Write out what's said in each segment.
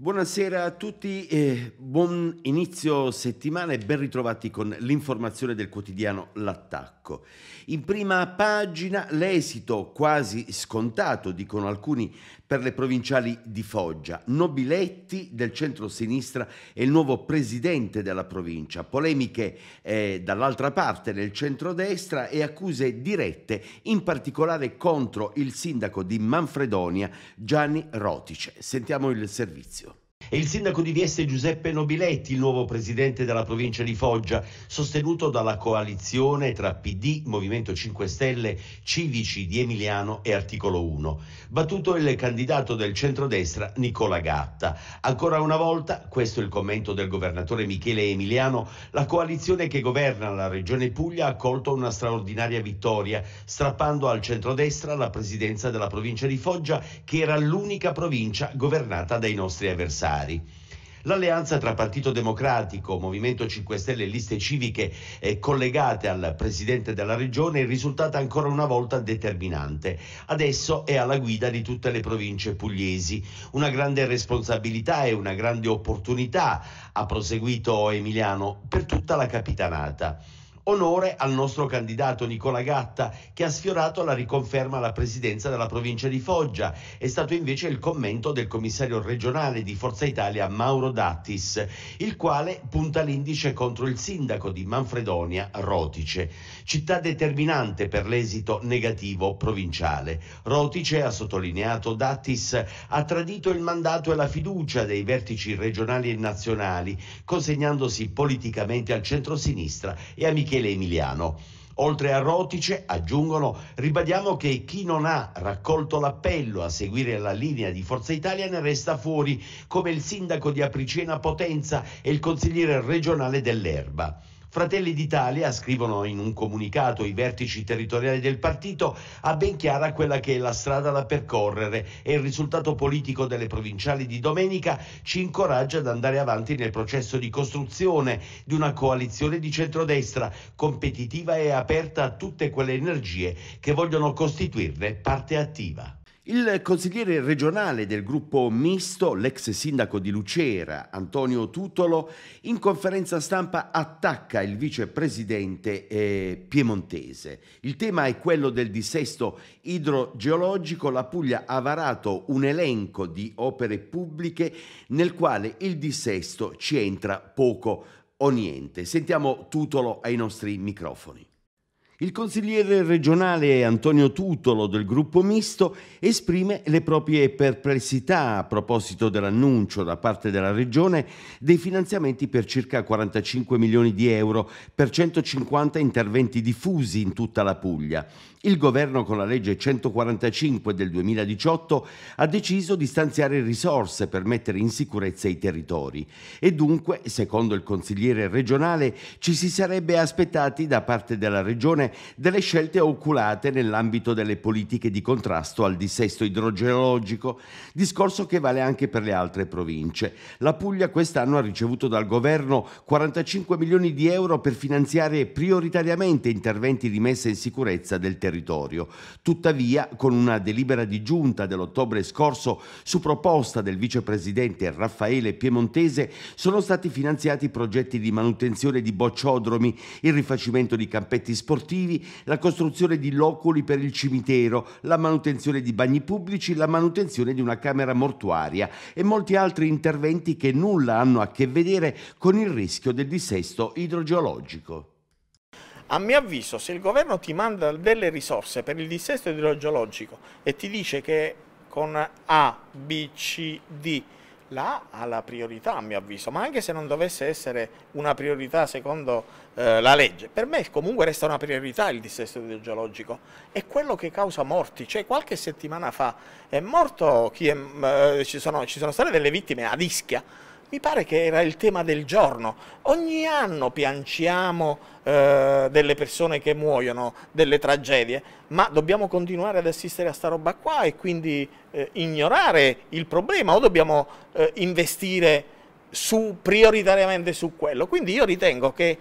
Buonasera a tutti, eh, buon inizio settimana e ben ritrovati con l'informazione del quotidiano L'attacco. Sacco. In prima pagina l'esito quasi scontato, dicono alcuni, per le provinciali di Foggia. Nobiletti del centro-sinistra è il nuovo presidente della provincia. Polemiche eh, dall'altra parte nel centro-destra e accuse dirette, in particolare contro il sindaco di Manfredonia Gianni Rotice. Sentiamo il servizio e il sindaco di Vieste Giuseppe Nobiletti, il nuovo presidente della provincia di Foggia, sostenuto dalla coalizione tra PD, Movimento 5 Stelle, Civici di Emiliano e Articolo 1. Battuto il candidato del centrodestra Nicola Gatta. Ancora una volta, questo è il commento del governatore Michele Emiliano, la coalizione che governa la regione Puglia ha colto una straordinaria vittoria, strappando al centrodestra la presidenza della provincia di Foggia, che era l'unica provincia governata dai nostri avversari parlamentari. L'alleanza tra Partito Democratico, Movimento 5 Stelle e liste civiche eh, collegate al Presidente della Regione è risultata ancora una volta determinante. Adesso è alla guida di tutte le province pugliesi. Una grande responsabilità e una grande opportunità, ha proseguito Emiliano, per tutta la capitanata. Onore al nostro candidato Nicola Gatta che ha sfiorato la riconferma alla presidenza della provincia di Foggia. È stato invece il commento del commissario regionale di Forza Italia Mauro Dattis, il quale punta l'indice contro il sindaco di Manfredonia Rotice, città determinante per l'esito negativo provinciale. Rotice, ha sottolineato Dattis, ha tradito il mandato e la fiducia dei vertici regionali e nazionali, consegnandosi politicamente al centro-sinistra e amichevole Michele Emiliano. Oltre a Rotice, aggiungono, ribadiamo che chi non ha raccolto l'appello a seguire la linea di Forza Italia ne resta fuori, come il sindaco di Apricena Potenza e il consigliere regionale dell'Erba. Fratelli d'Italia, scrivono in un comunicato i vertici territoriali del partito, ha ben chiara quella che è la strada da percorrere e il risultato politico delle provinciali di domenica ci incoraggia ad andare avanti nel processo di costruzione di una coalizione di centrodestra competitiva e aperta a tutte quelle energie che vogliono costituirne parte attiva. Il consigliere regionale del gruppo misto, l'ex sindaco di Lucera, Antonio Tutolo, in conferenza stampa attacca il vicepresidente eh, piemontese. Il tema è quello del dissesto idrogeologico. La Puglia ha varato un elenco di opere pubbliche nel quale il dissesto ci entra poco o niente. Sentiamo Tutolo ai nostri microfoni. Il consigliere regionale Antonio Tutolo del gruppo misto esprime le proprie perplessità a proposito dell'annuncio da parte della regione dei finanziamenti per circa 45 milioni di euro per 150 interventi diffusi in tutta la Puglia. Il governo con la legge 145 del 2018 ha deciso di stanziare risorse per mettere in sicurezza i territori e dunque, secondo il consigliere regionale, ci si sarebbe aspettati da parte della regione delle scelte oculate nell'ambito delle politiche di contrasto al dissesto idrogeologico, discorso che vale anche per le altre province. La Puglia quest'anno ha ricevuto dal governo 45 milioni di euro per finanziare prioritariamente interventi di messa in sicurezza del territorio. Tuttavia, con una delibera di giunta dell'ottobre scorso su proposta del vicepresidente Raffaele Piemontese, sono stati finanziati progetti di manutenzione di bocciodromi, il rifacimento di campetti sportivi, sportivi, la costruzione di loculi per il cimitero, la manutenzione di bagni pubblici, la manutenzione di una camera mortuaria e molti altri interventi che nulla hanno a che vedere con il rischio del dissesto idrogeologico. A mio avviso, se il governo ti manda delle risorse per il dissesto idrogeologico e ti dice che con A, B, C, D la ha la priorità a mio avviso, ma anche se non dovesse essere una priorità secondo eh, la legge, per me comunque resta una priorità il dissesto idrogeologico, è quello che causa morti, cioè qualche settimana fa è morto chi è, eh, ci, sono, ci sono state delle vittime a Ischia, mi pare che era il tema del giorno. Ogni anno piangiamo eh, delle persone che muoiono, delle tragedie, ma dobbiamo continuare ad assistere a sta roba qua e quindi eh, ignorare il problema o dobbiamo eh, investire su, prioritariamente su quello. Quindi io ritengo che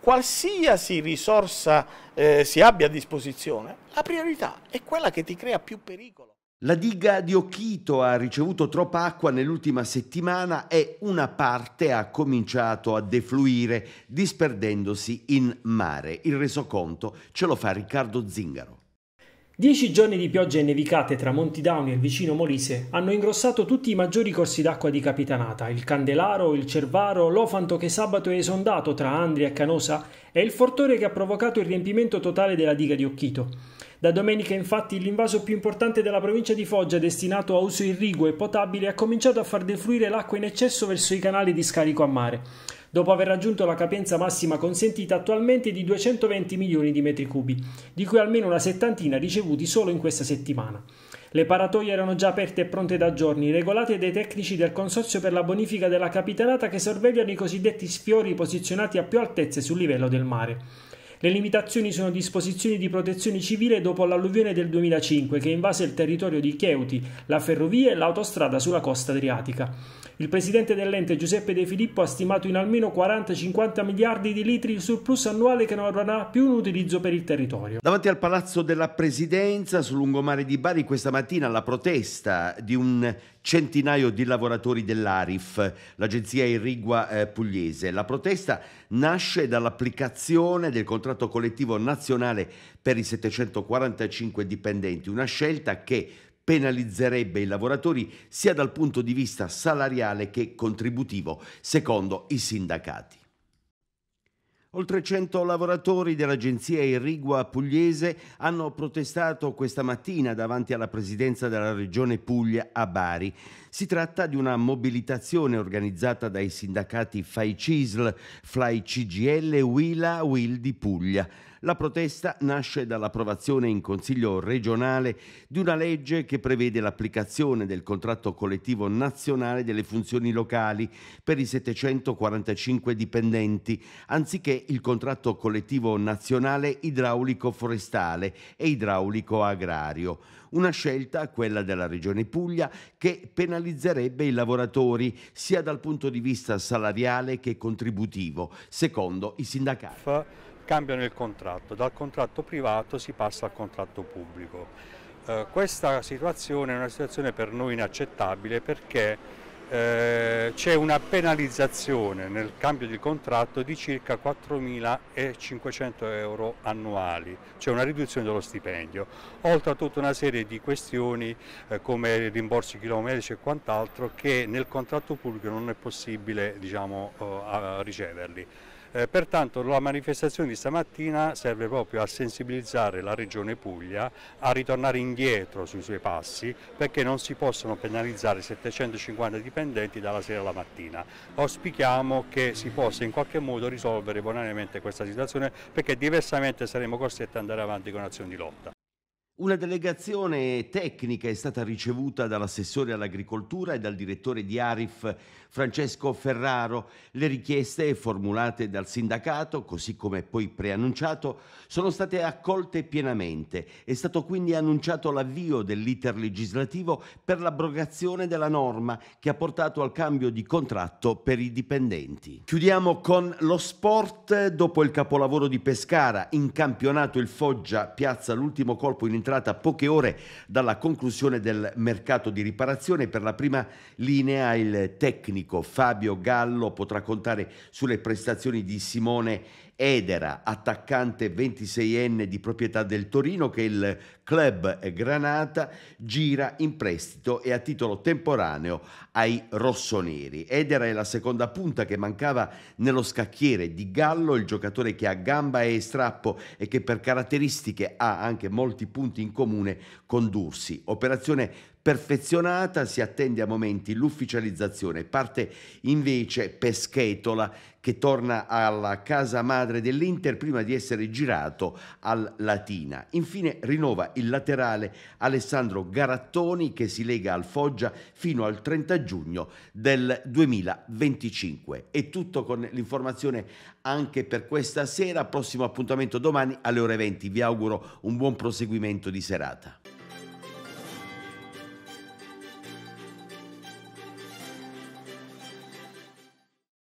qualsiasi risorsa eh, si abbia a disposizione, la priorità è quella che ti crea più pericolo. La diga di Ochito ha ricevuto troppa acqua nell'ultima settimana e una parte ha cominciato a defluire, disperdendosi in mare. Il resoconto ce lo fa Riccardo Zingaro. Dieci giorni di piogge e nevicate tra Monti Down e il vicino Molise hanno ingrossato tutti i maggiori corsi d'acqua di Capitanata, il Candelaro, il Cervaro, l'Ofanto che sabato è esondato tra Andria e Canosa e il Fortore che ha provocato il riempimento totale della diga di Occhito. Da domenica infatti l'invaso più importante della provincia di Foggia destinato a uso irriguo e potabile ha cominciato a far defluire l'acqua in eccesso verso i canali di scarico a mare dopo aver raggiunto la capienza massima consentita attualmente di 220 milioni di metri cubi, di cui almeno una settantina ricevuti solo in questa settimana. Le paratoie erano già aperte e pronte da giorni, regolate dai tecnici del Consorzio per la bonifica della Capitanata che sorvegliano i cosiddetti sfiori posizionati a più altezze sul livello del mare. Le limitazioni sono disposizioni di protezione civile dopo l'alluvione del 2005 che invase il territorio di Chieuti, la ferrovia e l'autostrada sulla costa adriatica. Il presidente dell'ente Giuseppe De Filippo ha stimato in almeno 40-50 miliardi di litri il surplus annuale che non avrà più un utilizzo per il territorio. Davanti al Palazzo della Presidenza sul lungomare di Bari questa mattina la protesta di un centinaio di lavoratori dell'Arif, l'agenzia irrigua eh, pugliese. La protesta nasce dall'applicazione del contratto collettivo nazionale per i 745 dipendenti, una scelta che penalizzerebbe i lavoratori sia dal punto di vista salariale che contributivo, secondo i sindacati. Oltre 100 lavoratori dell'agenzia Irrigua Pugliese hanno protestato questa mattina davanti alla presidenza della regione Puglia a Bari. Si tratta di una mobilitazione organizzata dai sindacati FAICISL, CISL, FLAI WILA, WIL di Puglia. La protesta nasce dall'approvazione in Consiglio regionale di una legge che prevede l'applicazione del contratto collettivo nazionale delle funzioni locali per i 745 dipendenti, anziché il contratto collettivo nazionale idraulico forestale e idraulico agrario. Una scelta, quella della Regione Puglia, che penalizzerebbe i lavoratori sia dal punto di vista salariale che contributivo, secondo i sindacati cambiano il contratto, dal contratto privato si passa al contratto pubblico. Eh, questa situazione è una situazione per noi inaccettabile perché eh, c'è una penalizzazione nel cambio di contratto di circa 4.500 euro annuali, cioè una riduzione dello stipendio, oltre a tutta una serie di questioni eh, come rimborsi chilometrici e quant'altro che nel contratto pubblico non è possibile diciamo, eh, riceverli. Eh, pertanto la manifestazione di stamattina serve proprio a sensibilizzare la Regione Puglia a ritornare indietro sui suoi passi perché non si possono penalizzare 750 dipendenti dalla sera alla mattina. Auspichiamo che si possa in qualche modo risolvere bonariamente questa situazione perché diversamente saremo costretti ad andare avanti con azioni di lotta. Una delegazione tecnica è stata ricevuta dall'assessore all'agricoltura e dal direttore di Arif Francesco Ferraro. Le richieste formulate dal sindacato, così come poi preannunciato, sono state accolte pienamente. È stato quindi annunciato l'avvio dell'iter legislativo per l'abrogazione della norma che ha portato al cambio di contratto per i dipendenti. Chiudiamo con lo sport. Dopo il capolavoro di Pescara, in campionato il Foggia piazza l'ultimo colpo in intervento entrata poche ore dalla conclusione del mercato di riparazione. Per la prima linea il tecnico Fabio Gallo potrà contare sulle prestazioni di Simone Edera, attaccante 26enne di proprietà del Torino che il club Granata gira in prestito e a titolo temporaneo ai rossoneri. Edera è la seconda punta che mancava nello scacchiere di Gallo, il giocatore che ha gamba e strappo e che per caratteristiche ha anche molti punti in comune con Dursi. Operazione perfezionata, si attende a momenti l'ufficializzazione, parte invece Peschetola che torna alla casa madre dell'Inter prima di essere girato al Latina. Infine rinnova il laterale Alessandro Garattoni che si lega al Foggia fino al 30 giugno del 2025. È tutto con l'informazione anche per questa sera, prossimo appuntamento domani alle ore 20. Vi auguro un buon proseguimento di serata.